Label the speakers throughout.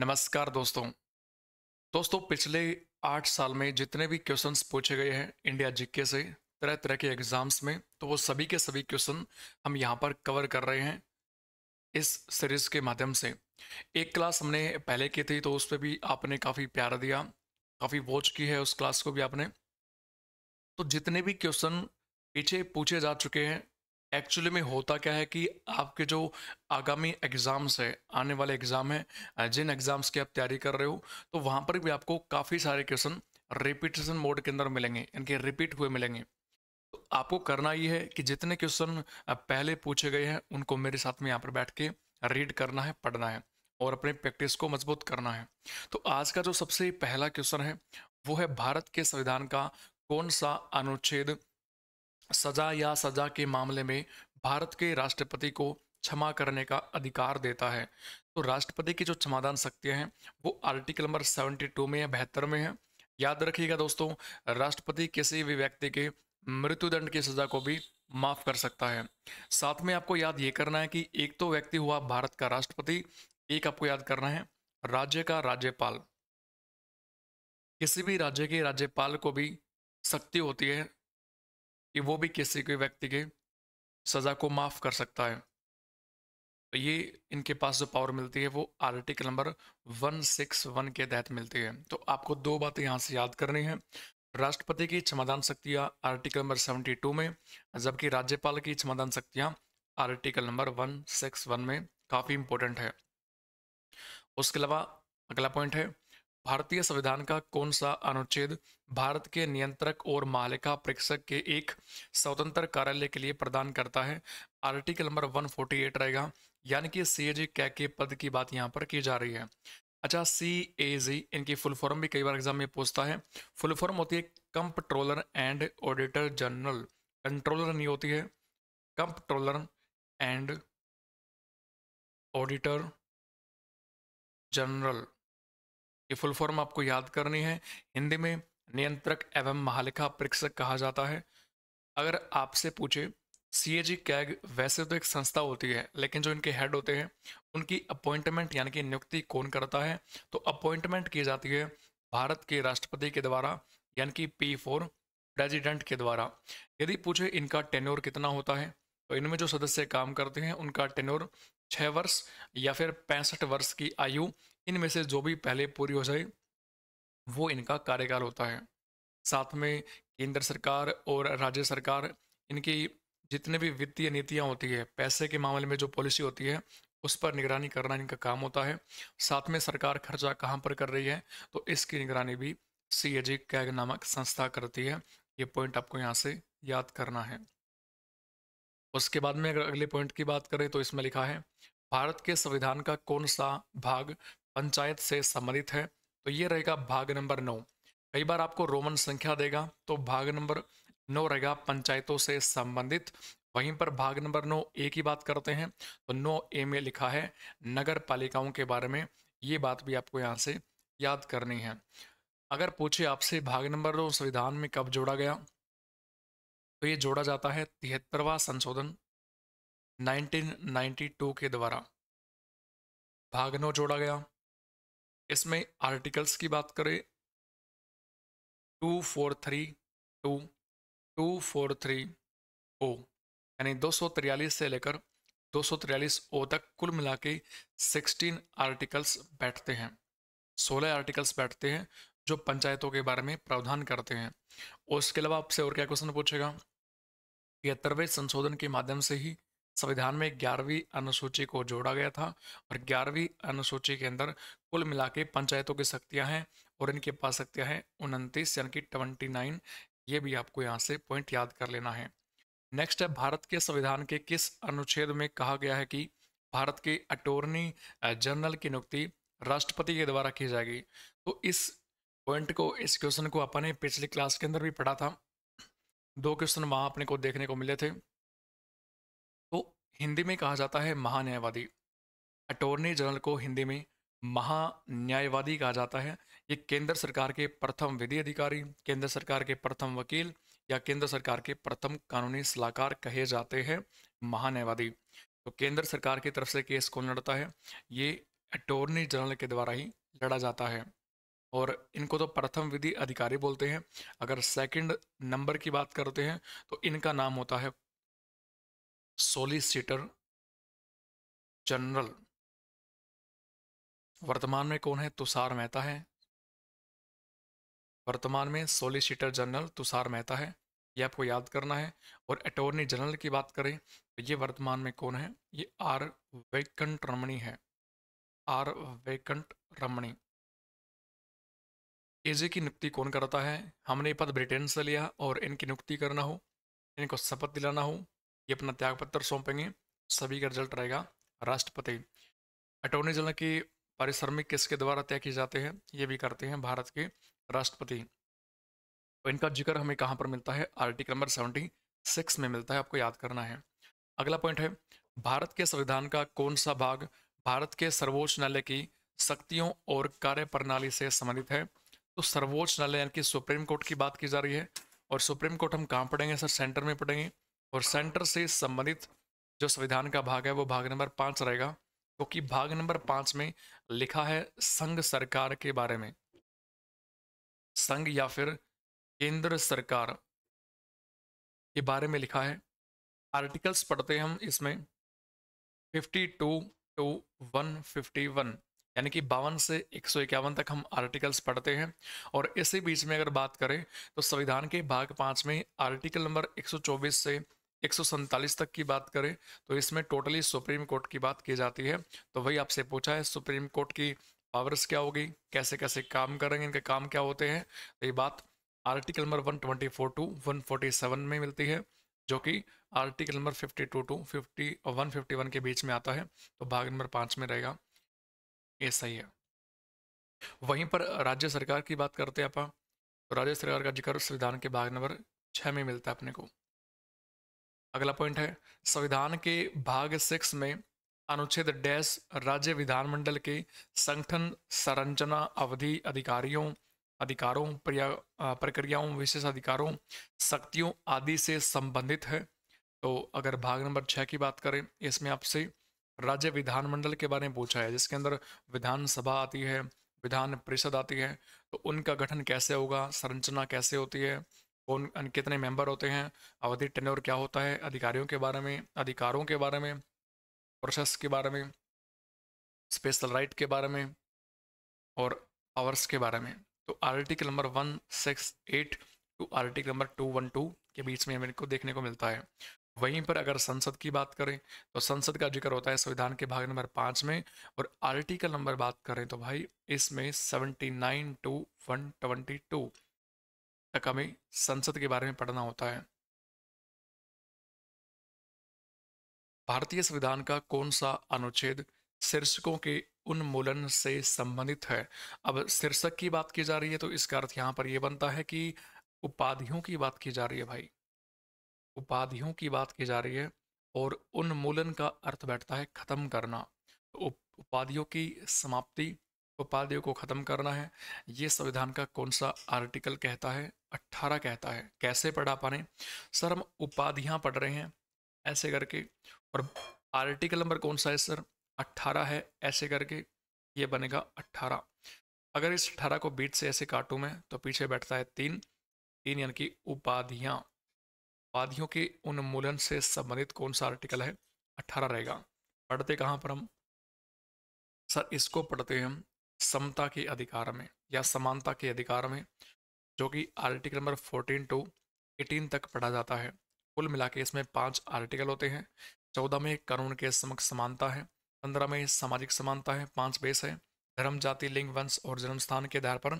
Speaker 1: नमस्कार दोस्तों दोस्तों पिछले आठ साल में जितने भी क्वेश्चंस पूछे गए हैं इंडिया जिक्के से तरह तरह के एग्जाम्स में तो वो सभी के सभी क्वेश्चन हम यहाँ पर कवर कर रहे हैं इस सीरीज के माध्यम से एक क्लास हमने पहले की थी तो उस पर भी आपने काफ़ी प्यार दिया काफ़ी वॉच की है उस क्लास को भी आपने तो जितने भी क्वेश्चन पीछे पूछे जा चुके हैं एक्चुअली में होता क्या है कि आपके जो आगामी एग्ज़ाम्स है आने वाले एग्ज़ाम हैं जिन एग्ज़ाम्स की आप तैयारी कर रहे हो तो वहाँ पर भी आपको काफ़ी सारे क्वेश्चन रिपीटेशन मोड के अंदर मिलेंगे इनके रिपीट हुए मिलेंगे तो आपको करना ये है कि जितने क्वेश्चन पहले पूछे गए हैं उनको मेरे साथ में यहाँ पर बैठ के रीड करना है पढ़ना है और अपने प्रैक्टिस को मजबूत करना है तो आज का जो सबसे पहला क्वेश्चन है वो है भारत के संविधान का कौन सा अनुच्छेद सजा या सजा के मामले में भारत के राष्ट्रपति को क्षमा करने का अधिकार देता है तो राष्ट्रपति की जो क्षमादान शक्तियाँ हैं वो आर्टिकल नंबर सेवेंटी टू में या बेहतर में है याद रखिएगा दोस्तों राष्ट्रपति किसी भी व्यक्ति के मृत्युदंड की सजा को भी माफ कर सकता है साथ में आपको याद ये करना है कि एक तो व्यक्ति हुआ भारत का राष्ट्रपति एक आपको याद करना है राज्य का राज्यपाल किसी भी राज्य के राज्यपाल को भी शक्ति होती है कि वो भी किसी के व्यक्ति के सज़ा को माफ़ कर सकता है तो ये इनके पास जो पावर मिलती है वो आर्टिकल नंबर 161 के तहत मिलती है तो आपको दो बातें यहाँ से याद करनी है राष्ट्रपति की क्षमादान शक्तियाँ आर्टिकल नंबर 72 में जबकि राज्यपाल की क्षमादान शक्तियाँ आर्टिकल नंबर 161 में काफ़ी इंपॉर्टेंट है उसके अलावा अगला पॉइंट है भारतीय संविधान का कौन सा अनुच्छेद भारत के नियंत्रक और महालेखा परीक्षक के एक स्वतंत्र कार्यालय के लिए प्रदान करता है आर्टिकल नंबर 148 रहेगा यानी कि सी ए जी के पद की बात यहाँ पर की जा रही है अच्छा सी ए जी इनकी फुल फॉर्म भी कई बार एग्जाम में पूछता है फुल फॉर्म होती है comptroller and auditor general controller नहीं होती है कंप्ट्रोलर एंड ऑडिटर जनरल ये फुल फॉर्म आपको याद करनी है हिंदी में नियंत्रक एवं महालेखा परीक्षक कहा जाता है अगर आपसे पूछे सी ए जी कैग वैसे तो एक संस्था होती है लेकिन जो इनके हेड होते हैं उनकी अपॉइंटमेंट यानी कि नियुक्ति कौन करता है तो अपॉइंटमेंट की जाती है भारत के राष्ट्रपति के द्वारा यानी कि पी फोर प्रेजिडेंट के द्वारा यदि पूछे इनका टेन्योर कितना होता है तो इनमें जो सदस्य काम करते हैं उनका टेन्योर छः वर्ष या फिर पैंसठ वर्ष की आयु इनमें से जो भी पहले पूरी हो जाए वो इनका कार्यकाल होता है साथ में केंद्र सरकार और राज्य सरकार इनकी जितने भी वित्तीय नीतियाँ होती है पैसे के मामले में जो पॉलिसी होती है उस पर निगरानी करना इनका काम होता है साथ में सरकार खर्चा कहाँ पर कर रही है तो इसकी निगरानी भी सी एजी कैग नामक संस्था करती है ये पॉइंट आपको यहाँ से याद करना है उसके बाद में अगर अगले पॉइंट की बात करें तो इसमें लिखा है भारत के संविधान का कौन सा भाग पंचायत से संबंधित है तो ये रहेगा भाग नंबर नौ कई बार आपको रोमन संख्या देगा तो भाग नंबर नौ रहेगा पंचायतों से संबंधित वहीं पर भाग नंबर नौ ए की बात करते हैं तो नौ ए में लिखा है नगर पालिकाओं के बारे में ये बात भी आपको यहाँ से याद करनी है अगर पूछे आपसे भाग नंबर दो संविधान में कब जोड़ा गया तो ये जोड़ा जाता है तिहत्तरवा संशोधन 1992 के द्वारा भाग नौ जोड़ा गया इसमें आर्टिकल्स की बात करें two four three to two four three O यानी दो सौ तिरयालीस से लेकर दो सौ तिरयालीस ओ तक कुल मिला के सिक्सटीन आर्टिकल्स बैठते हैं सोलह आर्टिकल्स बैठते हैं जो पंचायतों के बारे में प्रावधान करते हैं और अलावा आपसे और क्या क्वेश्चन पूछेगा तिहत्तरवें संशोधन के माध्यम से ही संविधान में ग्यारहवीं अनुसूची को जोड़ा गया था और ग्यारहवीं अनुसूची के अंदर कुल मिला के पंचायतों की शक्तियाँ हैं और इनके पास शक्तियाँ हैं उनतीस यानी कि ट्वेंटी नाइन ये भी आपको यहाँ से पॉइंट याद कर लेना है नेक्स्ट है भारत के संविधान के किस अनुच्छेद में कहा गया है कि भारत के अटोर्नी जनरल की नियुक्ति राष्ट्रपति के द्वारा की जाएगी तो इस पॉइंट को इस क्वेश्चन को अपने पिछली क्लास के अंदर भी पढ़ा था दो क्वेश्चन वहाँ अपने को देखने को मिले थे तो हिंदी में कहा जाता है महान्यायवादी अटोर्नी जनरल को हिंदी में महान्यायवादी कहा जाता है ये केंद्र सरकार के प्रथम विधि अधिकारी केंद्र सरकार के प्रथम वकील या केंद्र सरकार के प्रथम कानूनी सलाहकार कहे जाते हैं महान्यायवादी तो केंद्र सरकार की तरफ से केस कौन लड़ता है ये अटोर्नी जनरल के द्वारा ही लड़ा जाता है और इनको तो प्रथम विधि अधिकारी बोलते हैं अगर सेकंड नंबर की बात करते हैं तो इनका नाम होता है सोलिसिटर जनरल वर्तमान में कौन है तुषार मेहता है वर्तमान में सोलिसिटर जनरल तुषार मेहता है ये आपको याद करना है और अटोर्नी जनरल की बात करें तो ये वर्तमान में कौन है ये आर वैकंट रमणी है आर वैकंट रमणी एजे की नियुक्ति कौन करता है हमने ये पद ब्रिटेन से लिया और इनकी नियुक्ति करना हो इनको शपथ दिलाना हो ये अपना त्यागपत्र सौंपेंगे सभी का रिजल्ट रहेगा राष्ट्रपति अटोर्नी जनरल की पारिश्रमिक किसके द्वारा तय किए जाते हैं ये भी करते हैं भारत के राष्ट्रपति तो इनका जिक्र हमें कहाँ पर मिलता है आर्टिकल नंबर सेवेंटी सिक्स में मिलता है आपको याद करना है अगला पॉइंट है भारत के संविधान का कौन सा भाग भारत के सर्वोच्च न्यायालय की शक्तियों और कार्य प्रणाली से संबंधित है तो सर्वोच्च न्यायालय यानी कि सुप्रीम कोर्ट की बात की जा रही है और सुप्रीम कोर्ट हम कहाँ पढ़ेंगे सर सेंटर में पढ़ेंगे और सेंटर से संबंधित जो संविधान का भाग है वो भाग नंबर पाँच रहेगा क्योंकि तो भाग नंबर पांच में लिखा है संघ सरकार के बारे में संघ या फिर केंद्र सरकार के बारे में लिखा है आर्टिकल्स पढ़ते हैं हम इसमें 52 टू वन यानी कि बावन से एक तक हम आर्टिकल्स पढ़ते हैं और इसी बीच में अगर बात करें तो संविधान के भाग पांच में आर्टिकल नंबर 124 से एक तक की बात करें तो इसमें टोटली सुप्रीम कोर्ट की बात की जाती है तो वही आपसे पूछा है सुप्रीम कोर्ट की पावर्स क्या होगी कैसे कैसे काम करेंगे इनके काम क्या होते हैं तो ये बात आर्टिकल नंबर 124 टू सेवन में मिलती है जो कि आर्टिकल नंबर 52 टू 50 और वन के बीच में आता है तो भाग नंबर पाँच में रहेगा ये सही है वहीं पर राज्य सरकार की बात करते हैं आप तो राज्य सरकार का जिक्र संविधान के भाग नंबर छः में मिलता है अपने को अगला पॉइंट है संविधान के भाग सिक्स में अनुच्छेद डैश राज्य विधानमंडल के संगठन संरचना अवधि अधिकारियों अधिकारों प्रक्रियाओं विशेष अधिकारों शक्तियों आदि से संबंधित है तो अगर भाग नंबर छः की बात करें इसमें आपसे राज्य विधानमंडल के बारे में पूछा है जिसके अंदर विधानसभा आती है विधान परिषद आती है तो उनका गठन कैसे होगा संरचना कैसे होती है कौन कितने मेंबर होते हैं अवधि टेनोर क्या होता है अधिकारियों के बारे में अधिकारों के बारे में प्रोसेस के बारे में स्पेशल राइट के बारे में और आवर्स के बारे में तो article number one six eight to article number two one two के बीच में मेरे को देखने को मिलता है वहीं पर अगर संसद की बात करें तो संसद का जिक्र होता है संविधान के भाग नंबर पाँच में और आर्टिकल नंबर बात करें तो भाई इसमें seventy nine to one twenty two तक हमें संसद के बारे में पढ़ना होता है भारतीय संविधान का कौन सा अनुच्छेद शीर्षकों के उन्मूलन से संबंधित है अब शीर्षक की बात की जा रही है तो इसका अर्थ यहाँ पर यह बनता है कि उपाधियों की बात की जा रही है भाई उपाधियों की बात की जा रही है और उन्मूलन का अर्थ बैठता है खत्म करना उपाधियों की समाप्ति उपाधियों को खत्म करना है ये संविधान का कौन सा आर्टिकल कहता है अट्ठारह कहता है कैसे पढ़ा पाने सर हम उपाधियां पढ़ रहे हैं ऐसे करके और आर्टिकल नंबर कौन सा है सर अट्ठारह है ऐसे करके ये बनेगा अट्ठारह अगर इस अठारह को बीच से ऐसे काटू मैं तो पीछे बैठता है तीन तीन यानी कि उपाधियां उपाधियों के उन्मूलन से संबंधित कौन सा आर्टिकल है अट्ठारह रहेगा पढ़ते कहाँ पर हम सर इसको पढ़ते हैं हम समता के अधिकार में या समानता के अधिकार में जो कि आर्टिकल नंबर 14 टू 18 तक पढ़ा जाता है कुल मिला के इसमें पाँच आर्टिकल होते हैं चौदह में कानून के समक्ष समानता है पंद्रह में सामाजिक समानता है पाँच बेस है धर्म जाति लिंग वंश और जन्म स्थान के आधार पर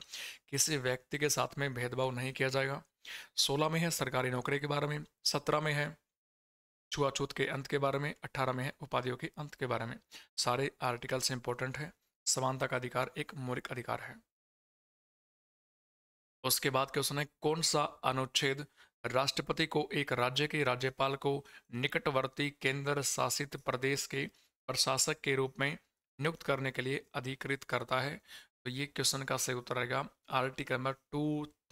Speaker 1: किसी व्यक्ति के साथ में भेदभाव नहीं किया जाएगा सोलह में है सरकारी नौकरी के बारे में सत्रह में है छुआछूत के अंत के बारे में अट्ठारह में है उपाधियों के अंत के बारे में सारे आर्टिकल्स इंपॉर्टेंट हैं समानता का अधिकार एक मौलिक अधिकार है उसके बाद क्वेश्चन है कौन सा अनुच्छेद राष्ट्रपति को एक राज्य के राज्यपाल को निकटवर्ती केंद्र शासित प्रदेश के प्रशासक के रूप में नियुक्त करने के लिए अधिकृत करता है तो ये क्वेश्चन का सही उत्तर रहेगा article number two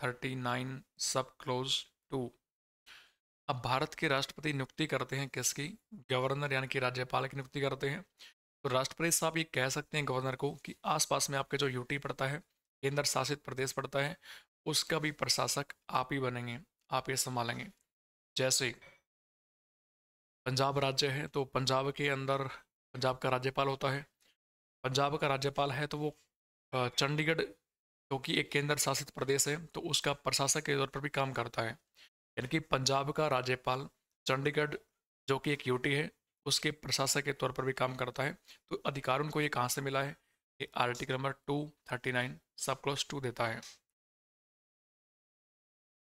Speaker 1: thirty nine sub clause two अब भारत के राष्ट्रपति नियुक्ति करते हैं किसकी गवर्नर यानी कि राज्यपाल की नियुक्ति करते हैं तो राष्ट्रपति साहब ये कह सकते हैं गवर्नर को कि आसपास में आपके जो यूटी पड़ता है केंद्र शासित प्रदेश पड़ता है उसका भी प्रशासक आप ही बनेंगे आप ये संभालेंगे जैसे पंजाब राज्य है तो पंजाब के अंदर पंजाब का राज्यपाल होता है पंजाब का राज्यपाल है तो वो चंडीगढ़ जो कि एक केंद्र शासित प्रदेश है तो उसका प्रशासक के तौर पर भी काम करता है यानी कि पंजाब का राज्यपाल चंडीगढ़ जो कि एक यूटी है उसके प्रशासक के तौर पर भी काम करता है तो अधिकार उनको ये कहाँ से मिला है ये article number two thirty nine sub clause two देता है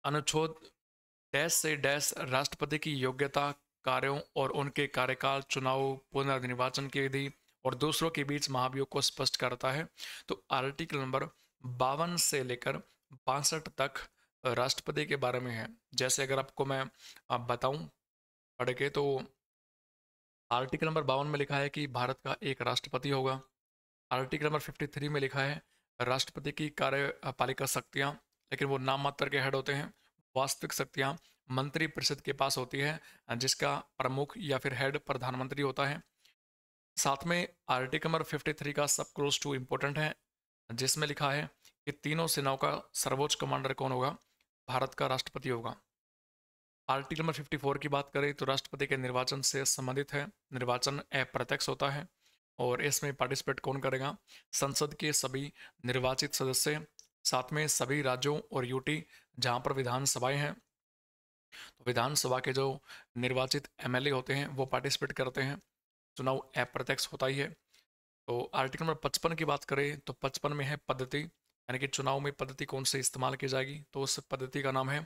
Speaker 1: अनुच्छेद डैश से डैश राष्ट्रपति की योग्यता कार्यों और उनके कार्यकाल चुनाव पुनर्निर्वाचन की विधि और दूसरों के बीच महाभियोग को स्पष्ट करता है तो आर्टिकल नंबर बावन से लेकर बासठ तक राष्ट्रपति के बारे में है जैसे अगर आपको मैं आप बताऊं पढ़ के तो आर्टिकल नंबर बावन में लिखा है कि भारत का एक राष्ट्रपति होगा आर्टिकल नंबर फिफ्टी थ्री में लिखा है राष्ट्रपति की कार्यपालिका शक्तियाँ लेकिन वो नाम मात्र के हेड होते हैं वास्तविक शक्तियाँ मंत्री परिषद के पास होती है जिसका प्रमुख या फिर हेड प्रधानमंत्री होता है साथ में आर्टिकल नंबर 53 का सब क्लोज टू इम्पोर्टेंट है जिसमें लिखा है कि तीनों सेनाओं का सर्वोच्च कमांडर कौन होगा भारत का राष्ट्रपति होगा आर्टिकल नंबर 54 की बात करें तो राष्ट्रपति के निर्वाचन से संबंधित है निर्वाचन अप्रत्यक्ष होता है और इसमें पार्टिसिपेट कौन करेगा संसद के सभी निर्वाचित सदस्य साथ में सभी राज्यों और यूटी जहां पर विधानसभाएं हैं तो विधानसभा के जो निर्वाचित एमएलए होते हैं वो पार्टिसिपेट करते हैं चुनाव अप्रत्यक्ष होता ही है तो आर्टिकल नंबर पचपन की बात करें तो पचपन में है पद्धति यानी कि चुनाव में पद्धति कौन से इस्तेमाल की जाएगी तो उस पद्धति का नाम है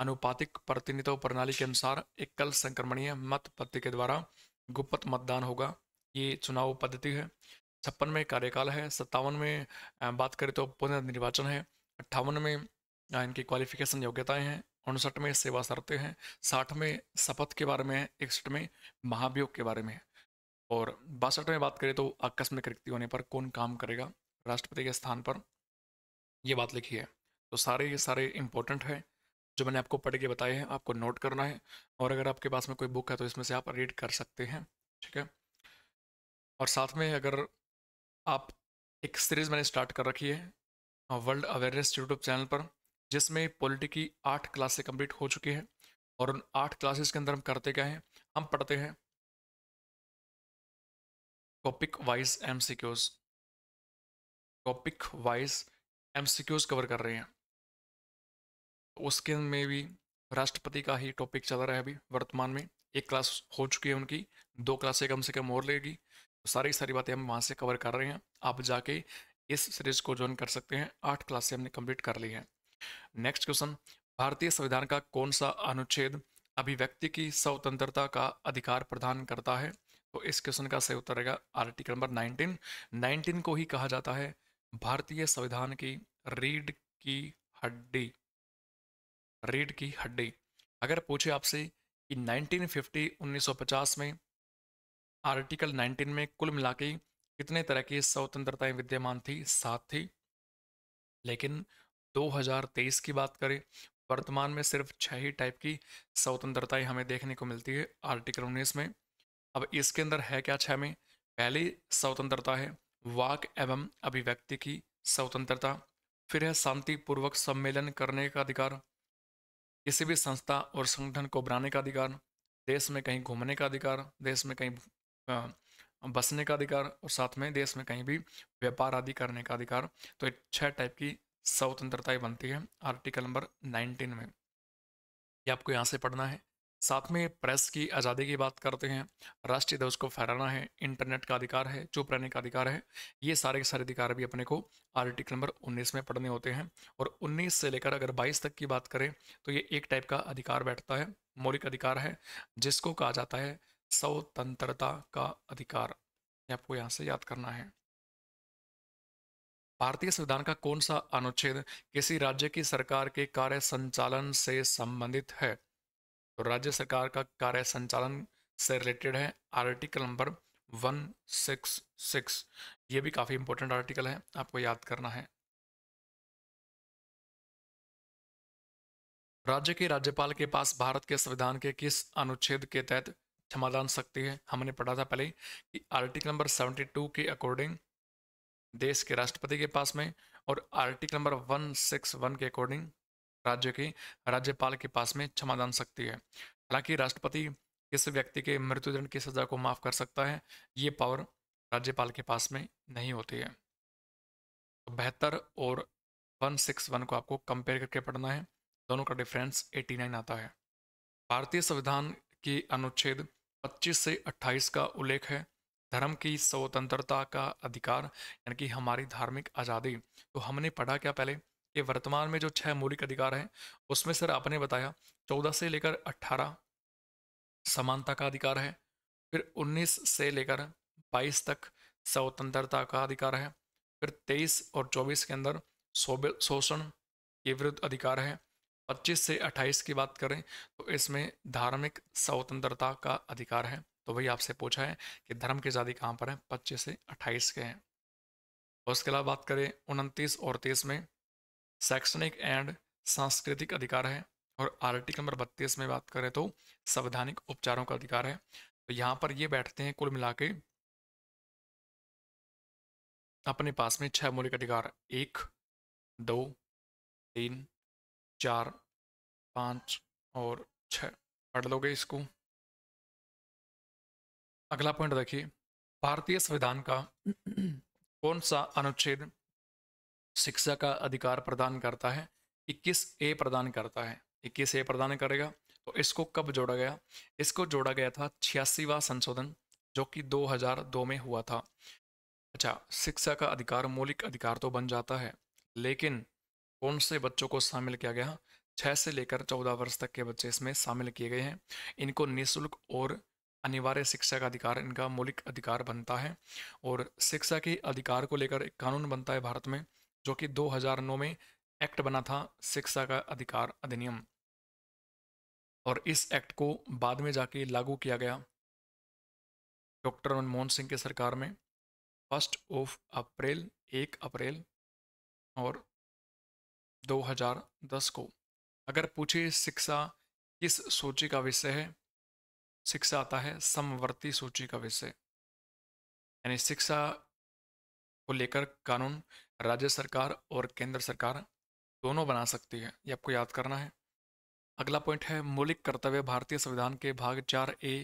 Speaker 1: अनुपातिक प्रतिनिधित्व प्रणाली के अनुसार एकल संक्रमणीय मत पद्धति के द्वारा गुप्त मतदान होगा ये चुनाव पद्धति है छप्पन में कार्यकाल है सत्तावन में बात करें तो पुनर्निर्वाचन है अट्ठावन में इनकी क्वालिफिकेशन योग्यताएं हैं उनसठ में सेवा शर्तें हैं साठ में शपथ के बारे में है इकसठ में महाभियोग के बारे में है और बासठ में बात करें तो आकस्मिक रिक्ति होने पर कौन काम करेगा राष्ट्रपति के स्थान पर ये बात लिखी है तो सारे ये सारे इम्पोर्टेंट है जो मैंने आपको पढ़ के बताए हैं आपको नोट करना है और अगर आपके पास में कोई बुक है तो इसमें से आप रीड कर सकते हैं ठीक है और साथ में अगर आप एक सीरीज़ मैंने स्टार्ट कर रखी है वर्ल्ड अवेयरनेस यूट्यूब चैनल पर जिसमें पॉलिटी की आठ क्लासे कंप्लीट हो चुकी है और उन आठ क्लासेस के अंदर हम करते क्या हैं हम पढ़ते हैं टॉपिक वाइज एम टॉपिक वाइज एम कवर कर रहे हैं उसके में भी राष्ट्रपति का ही टॉपिक चल रहा है अभी वर्तमान में एक क्लास हो चुकी है उनकी दो क्लासें कम से कम और लेगी सारी सारी बातें हम वहाँ से कवर कर रहे हैं आप जाके इस सीरीज को ज्वाइन कर सकते हैं आठ क्लास से हमने कंप्लीट कर ली है नेक्स्ट क्वेश्चन भारतीय संविधान का कौन सा अनुच्छेद अभिव्यक्ति की स्वतंत्रता का अधिकार प्रदान करता है तो इस क्वेश्चन का सही उत्तर रहेगा आर्टिकल नंबर 19 19 को ही कहा जाता है भारतीय संविधान की रीड की हड्डी रीड की हड्डी अगर पूछे आपसे कि 1950 1950 में आर्टिकल 19 में कुल मिला के कितने तरह की स्वतंत्रताएं विद्यमान थी सात थी लेकिन 2023 की बात करें वर्तमान में सिर्फ छह ही टाइप की स्वतंत्रताएं हमें देखने को मिलती है आर्टिकल उन्नीस में अब इसके अंदर है क्या छह में पहली स्वतंत्रता है वाक एवं अभिव्यक्ति की स्वतंत्रता फिर है शांतिपूर्वक सम्मेलन करने का अधिकार किसी भी संस्था और संगठन को बनाने का अधिकार देश में कहीं घूमने का अधिकार देश में कहीं बसने का अधिकार और साथ में देश में कहीं भी व्यापार आदि करने का अधिकार तो ये छह टाइप की स्वतंत्रताएं बनती है आर्टिकल नंबर 19 में ये आपको यहाँ से पढ़ना है साथ में प्रेस की आज़ादी की बात करते हैं राष्ट्रीय ध्वज को फहराना है इंटरनेट का अधिकार है चुप रहने का अधिकार है ये सारे के सारे अधिकार भी अपने को आर्टिकल नंबर 19 में पढ़ने होते हैं और 19 से लेकर अगर 22 तक की बात करें तो ये एक टाइप का अधिकार बैठता है मौलिक अधिकार है जिसको कहा जाता है स्वतंत्रता का अधिकार ये आपको यहाँ से याद करना है भारतीय संविधान का कौन सा अनुच्छेद किसी राज्य की सरकार के कार्य संचालन से संबंधित है तो राज्य सरकार का कार्य संचालन से रिलेटेड है article number one six six ये भी काफ़ी इंपॉर्टेंट आर्टिकल है आपको याद करना है राज्य के राज्यपाल के पास भारत के संविधान के किस अनुच्छेद के तहत क्षमादान शक्ति है हमने पढ़ा था पहले कि आर्टिकल नंबर 72 के अकॉर्डिंग देश के राष्ट्रपति के पास में और आर्टिकल नंबर 161 के अकॉर्डिंग राज्य के राज्यपाल के पास में क्षमादान शक्ति है हालांकि राष्ट्रपति किस व्यक्ति के मृत्युदंड की सजा को माफ कर सकता है ये पावर राज्यपाल के पास में नहीं होती है तो बेहतर और 161 को आपको कंपेयर करके पढ़ना है दोनों का डिफरेंस 89 आता है भारतीय संविधान के अनुच्छेद 25 से 28 का उल्लेख है धर्म की स्वतंत्रता का अधिकार यानी कि हमारी धार्मिक आज़ादी तो हमने पढ़ा क्या पहले कि वर्तमान में जो छह मौलिक अधिकार हैं उसमें सर आपने बताया 14 से लेकर 18 समानता का अधिकार है फिर 19 से लेकर 22 तक स्वतंत्रता का अधिकार है फिर 23 और 24 के अंदर शोषण के विरुद्ध अधिकार है 25 से 28 की बात करें तो इसमें धार्मिक स्वतंत्रता का अधिकार है तो वही आपसे पूछा है कि धर्म की आज़ादी कहाँ पर है पच्चीस से अट्ठाईस के हैं और उसके अलावा बात करें उनतीस और तीस में शैक्षणिक एंड सांस्कृतिक अधिकार है और आर्टिकल नंबर बत्तीस में बात करें तो संवैधानिक उपचारों का अधिकार है तो यहाँ पर ये बैठते हैं कुल मिला के अपने पास में छह मौलिक अधिकार एक दो तीन चार पाँच और छः पढ़ लोगे इसको अगला पॉइंट देखिए भारतीय संविधान का कौन सा अनुच्छेद शिक्षा का अधिकार प्रदान करता है 21 ए प्रदान करता है 21 ए प्रदान करेगा तो इसको कब जोड़ा गया इसको जोड़ा गया था छियासीवा संशोधन जो कि 2002 में हुआ था अच्छा शिक्षा का अधिकार मौलिक अधिकार तो बन जाता है लेकिन कौन से बच्चों को शामिल किया गया छः से लेकर चौदह वर्ष तक के बच्चे इसमें शामिल किए गए हैं इनको निःशुल्क और अनिवार्य शिक्षा का अधिकार इनका मौलिक अधिकार बनता है और शिक्षा के अधिकार को लेकर एक कानून बनता है भारत में जो कि 2009 में एक्ट बना था शिक्षा का अधिकार अधिनियम और इस एक्ट को बाद में जाके लागू किया गया डॉक्टर मनमोहन सिंह की सरकार में फर्स्ट ऑफ अप्रैल एक अप्रैल और 2010 को अगर पूछे शिक्षा किस सूची का विषय है शिक्षा आता है समवर्ती सूची का विषय यानी शिक्षा को लेकर कानून राज्य सरकार और केंद्र सरकार दोनों बना सकती है ये आपको याद करना है अगला पॉइंट है मौलिक कर्तव्य भारतीय संविधान के भाग चार ए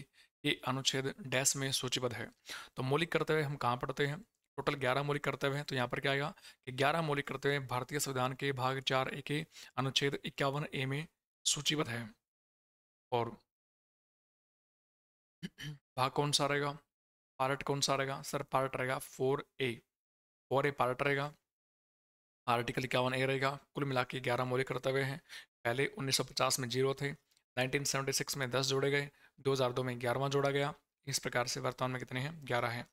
Speaker 1: के अनुच्छेद डैश में सूचीबद्ध है तो मौलिक कर्तव्य हम कहाँ पढ़ते हैं टोटल ग्यारह मौलिक कर्तव्य हैं तो यहाँ पर क्या आएगा कि ग्यारह मौलिक कर्तव्य भारतीय संविधान के भाग चार ए के अनुच्छेद इक्यावन ए में सूचीबद्ध है और भाग कौन सा रहेगा पार्ट कौन सा रहेगा सर पार्ट रहेगा four A four A part रहेगा आर्टिकल इक्यावन ए रहेगा कुल मिला के ग्यारह मौलिक कर्तव्य हैं पहले 1950 में जीरो थे 1976 में 10 जोड़े गए 2002 में ग्यारहवा जोड़ा गया इस प्रकार से वर्तमान में कितने हैं ग्यारह हैं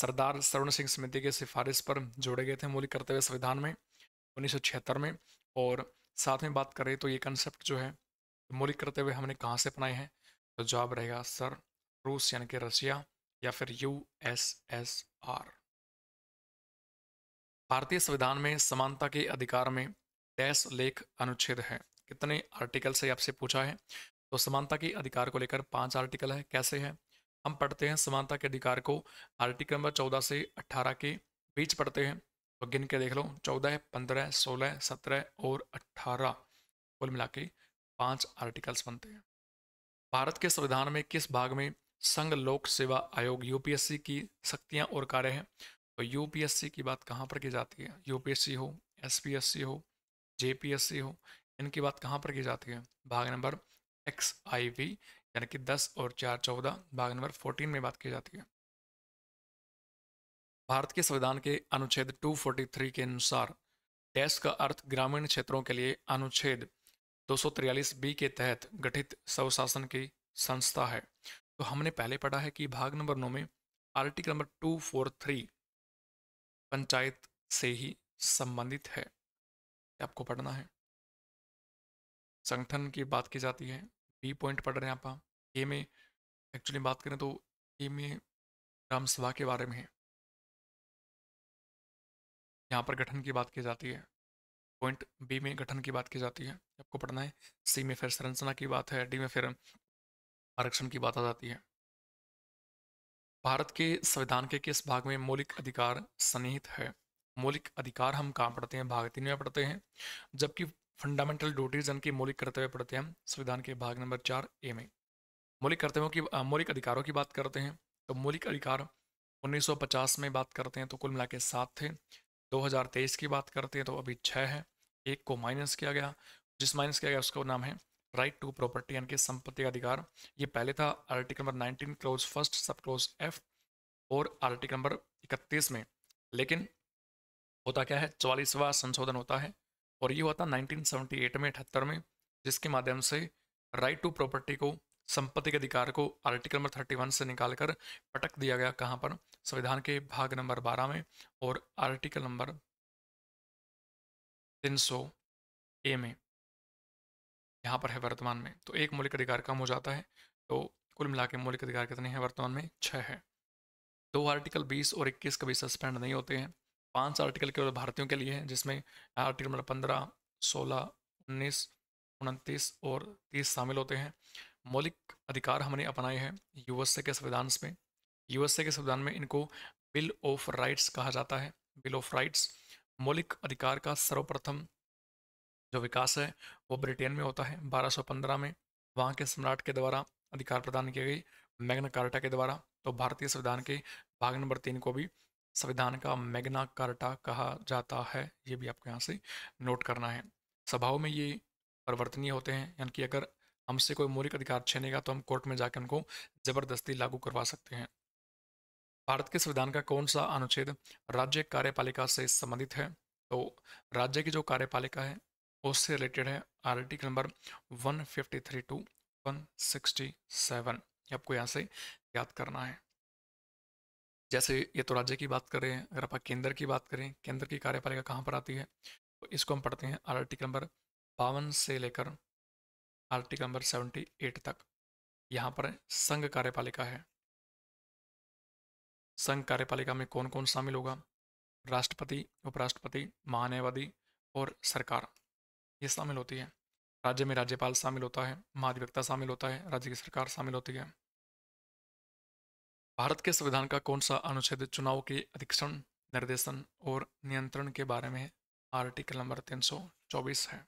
Speaker 1: सरदार सरुण सिंह समिति के सिफारिश पर जोड़े गए थे मौलिक कर्तव्य संविधान में उन्नीस में और साथ में बात करें तो ये कंसेप्ट जो है मौलिक कर्तव्य हमने कहाँ से अपनाए हैं तो जवाब रहेगा सर रूस यानी कि रशिया या फिर यू एस एस आर भारतीय संविधान में समानता के अधिकार में डैश लेख अनुच्छेद है कितने आर्टिकल से आपसे पूछा है तो समानता के अधिकार को लेकर पांच आर्टिकल है कैसे है हम पढ़ते हैं समानता के अधिकार को आर्टिकल नंबर चौदह से अट्ठारह के बीच पढ़ते हैं तो गिन के देख लो चौदह पंद्रह सोलह सत्रह और अट्ठारह कुल मिला के पाँच आर्टिकल्स बनते हैं भारत के संविधान में किस भाग में संघ लोक सेवा आयोग यूपीएससी की शक्तियाँ और कार्य हैं तो यूपीएससी की बात कहाँ पर की जाती है यूपीएससी हो एसपीएससी हो जेपीएससी हो इनकी बात कहाँ पर की जाती है भाग नंबर एक्स आई वी यानी कि दस और चार चौदह भाग नंबर फोर्टीन में बात की जाती है भारत के संविधान के अनुच्छेद 243 के अनुसार डैश का अर्थ ग्रामीण क्षेत्रों के लिए अनुच्छेद दो बी के तहत गठित स्वशासन की संस्था है तो हमने पहले पढ़ा है कि भाग नंबर नौ में आर्टिकल नंबर 243 पंचायत से ही संबंधित है आपको पढ़ना है संगठन की बात की जाती है बी पॉइंट पढ़ रहे हैं आप ए में एक्चुअली बात करें तो ए में ग्राम सभा के बारे में है यहाँ पर गठन की बात की जाती है पॉइंट बी में गठन की बात की जाती है आपको पढ़ना है सी में फिर संरचना की बात है डी में फिर आरक्षण की बात आ जाती है भारत के संविधान के किस भाग में मौलिक अधिकार सन्निहित है मौलिक अधिकार हम कहाँ पढ़ते हैं भाग तीन में पढ़ते हैं जबकि फंडामेंटल ड्यूटीज यानी कि मौलिक कर्तव्य पढ़ते हैं संविधान के भाग नंबर चार ए में मौलिक कर्तव्यों की मौलिक अधिकारों की बात करते हैं तो मौलिक अधिकार 1950 में बात करते हैं तो कुल मिला के सात थे 2023 की बात करते हैं तो अभी छः है एक को माइनस किया गया जिस माइनस किया गया उसका नाम है राइट टू प्रॉपर्टी यानी कि संपत्ति का अधिकार ये पहले था article number 19 clause first sub clause F और आर्टिकल नंबर 31 में लेकिन होता क्या है चौवालीसवा संशोधन होता है और ये हुआ था 1978 में अठहत्तर में जिसके माध्यम से राइट टू प्रॉपर्टी को संपत्ति के अधिकार को आर्टिकल नंबर 31 से निकालकर पटक दिया गया कहाँ पर संविधान के भाग नंबर 12 में और आर्टिकल नंबर 300 ए में यहाँ पर है वर्तमान में तो एक मौलिक अधिकार कम हो जाता है तो कुल मिला के मौलिक अधिकार कितने हैं वर्तमान में छः है दो आर्टिकल 20 और 21 कभी सस्पेंड नहीं होते हैं पांच आर्टिकल केवल भारतीयों के लिए हैं जिसमें आर्टिकल नंबर पंद्रह सोलह उन्नीस उनतीस और तीस शामिल होते हैं मौलिक अधिकार हमने अपनाए हैं यूएसए के संविधान में यूएसए के संविधान में इनको बिल ऑफ राइट्स कहा जाता है बिल ऑफ राइट्स मौलिक अधिकार का सर्वप्रथम जो विकास है वो ब्रिटेन में होता है 1215 में वहाँ के सम्राट के द्वारा अधिकार प्रदान किए गई मैग्ना कार्टा के द्वारा तो भारतीय संविधान के भाग नंबर तीन को भी संविधान का मैग्ना कार्टा कहा जाता है ये भी आपको यहाँ से नोट करना है सभाओं में ये परिवर्तनीय होते हैं यानी कि अगर हमसे कोई मौलिक अधिकार छीनेगा तो हम कोर्ट में जाकर उनको जबरदस्ती लागू करवा सकते हैं भारत के संविधान का कौन सा अनुच्छेद राज्य कार्यपालिका से संबंधित है तो राज्य की जो कार्यपालिका है उससे रिलेटेड है आर्टिकल नंबर 153 टू 167 आपको यहाँ से याद करना है जैसे ये तो राज्य की बात करें अगर आप केंद्र की बात करें केंद्र की कार्यपालिका कहाँ पर आती है तो इसको हम पढ़ते हैं आर्टिकल नंबर बावन से लेकर आर्टिकल नंबर सेवेंटी एट तक यहाँ पर संघ कार्यपालिका है संघ कार्यपालिका में कौन कौन शामिल होगा राष्ट्रपति उपराष्ट्रपति महान्यायवादी और सरकार ये शामिल होती है राज्य में राज्यपाल शामिल होता है महाधिवक्ता शामिल होता है राज्य की सरकार शामिल होती है भारत के संविधान का कौन सा अनुच्छेद चुनाव के अधिक्षण निर्देशन और नियंत्रण के बारे में आर्टिकल नंबर 324 है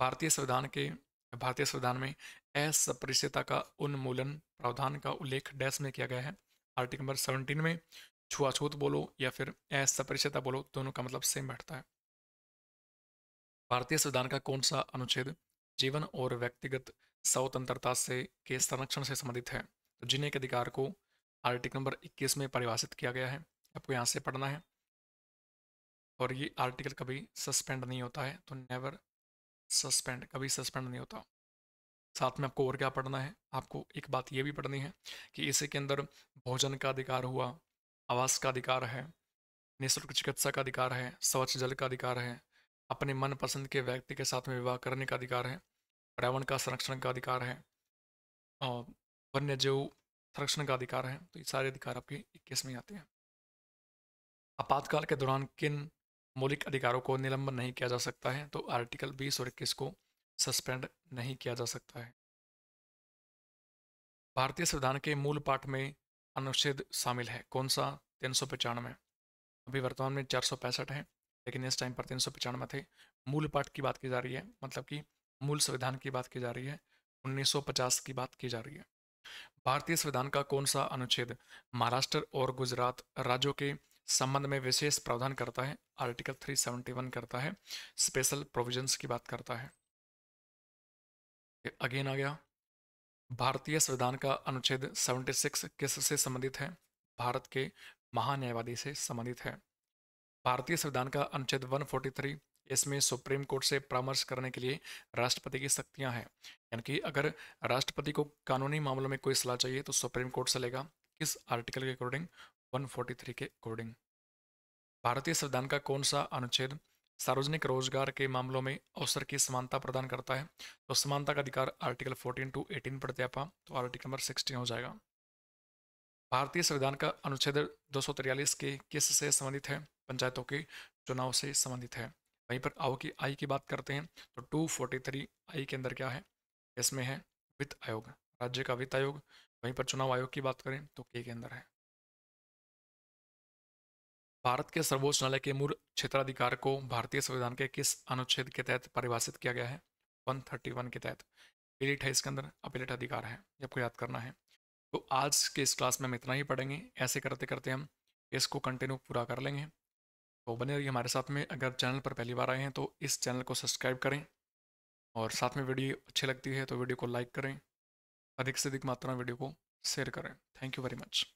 Speaker 1: भारतीय संविधान के भारतीय संविधान में असपरिचयता का उन्मूलन प्रावधान का उल्लेख डैश में किया गया है आर्टिकल नंबर 17 में छुआछूत बोलो या फिर असपरिचयता बोलो दोनों का मतलब सेम बैठता है भारतीय संविधान का कौन सा अनुच्छेद जीवन और व्यक्तिगत स्वतंत्रता से के संरक्षण से संबंधित है तो जिन्हें के अधिकार को आर्टिकल नंबर 21 में परिभाषित किया गया है आपको यहाँ से पढ़ना है और ये आर्टिकल कभी सस्पेंड नहीं होता है तो नेवर सस्पेंड कभी सस्पेंड नहीं होता साथ में आपको और क्या पढ़ना है आपको एक बात ये भी पढ़नी है कि इसी के अंदर भोजन का अधिकार हुआ आवास का अधिकार है निःशुल्क चिकित्सा का अधिकार है स्वच्छ जल का अधिकार है अपने मनपसंद के व्यक्ति के साथ में विवाह करने का अधिकार है पर्यावरण का संरक्षण का अधिकार है और वन्य जीव संरक्षण का अधिकार है तो ये सारे अधिकार आपके इक्कीस में आते हैं आपातकाल के दौरान किन मौलिक अधिकारों को निलंबन नहीं किया जा सकता है तो आर्टिकल बीस और इक्कीस को सस्पेंड नहीं किया जा सकता है भारतीय संविधान के मूल पाठ में अनुच्छेद शामिल है कौन सा तीन सौ पचानवे अभी वर्तमान में चार सौ पैंसठ है लेकिन इस टाइम पर तीन सौ पचानवे थे मूल पाठ की बात की जा रही है मतलब कि मूल संविधान की बात की जा रही है पचास की बात की जा रही है भारतीय संविधान का कौन सा अनुच्छेद महाराष्ट्र और गुजरात राज्यों के संबंध में विशेष प्रावधान करता है आर्टिकल 371 करता है स्पेशल प्रोविजंस की बात करता है अगेन आ गया भारतीय संविधान का अनुच्छेद 76 किस से संबंधित है भारत के महान्यायवादी से संबंधित है भारतीय संविधान का अनुच्छेद 143 इसमें सुप्रीम कोर्ट से परामर्श करने के लिए राष्ट्रपति की शक्तियां हैं यानी कि अगर राष्ट्रपति को कानूनी मामलों में कोई सलाह चाहिए तो सुप्रीम कोर्ट से लेगा किस आर्टिकल के अकॉर्डिंग 143 के अकॉर्डिंग भारतीय संविधान का कौन सा अनुच्छेद सार्वजनिक रोजगार के मामलों में अवसर की समानता प्रदान करता है तो समानता का अधिकार आर्टिकल 14 टू 18 पढ़ते आप तो आर्टिकल नंबर 16 हो जाएगा भारतीय संविधान का अनुच्छेद दो के किस से संबंधित है पंचायतों के चुनाव से संबंधित है वहीं पर आओ की आई की बात करते हैं तो टू फोर्टी थ्री आई के अंदर क्या है इसमें है वित्त आयोग राज्य का वित्त आयोग वहीं पर चुनाव आयोग की बात करें तो के के अंदर है भारत के सर्वोच्च न्यायालय के मूल क्षेत्राधिकार को भारतीय संविधान के किस अनुच्छेद के तहत परिभाषित किया गया है 131 के तहत अपीलेट है इसके अंदर अपीलेट अधिकार है आपको याद करना है तो आज के इस क्लास में हम इतना ही पढ़ेंगे ऐसे करते करते हम इसको कंटिन्यू पूरा कर लेंगे तो बने रहिए हमारे साथ में अगर चैनल पर पहली बार आए हैं तो इस चैनल को सब्सक्राइब करें और साथ में वीडियो अच्छी लगती है तो वीडियो को लाइक करें अधिक से अधिक मात्रा में वीडियो को शेयर करें थैंक यू वेरी मच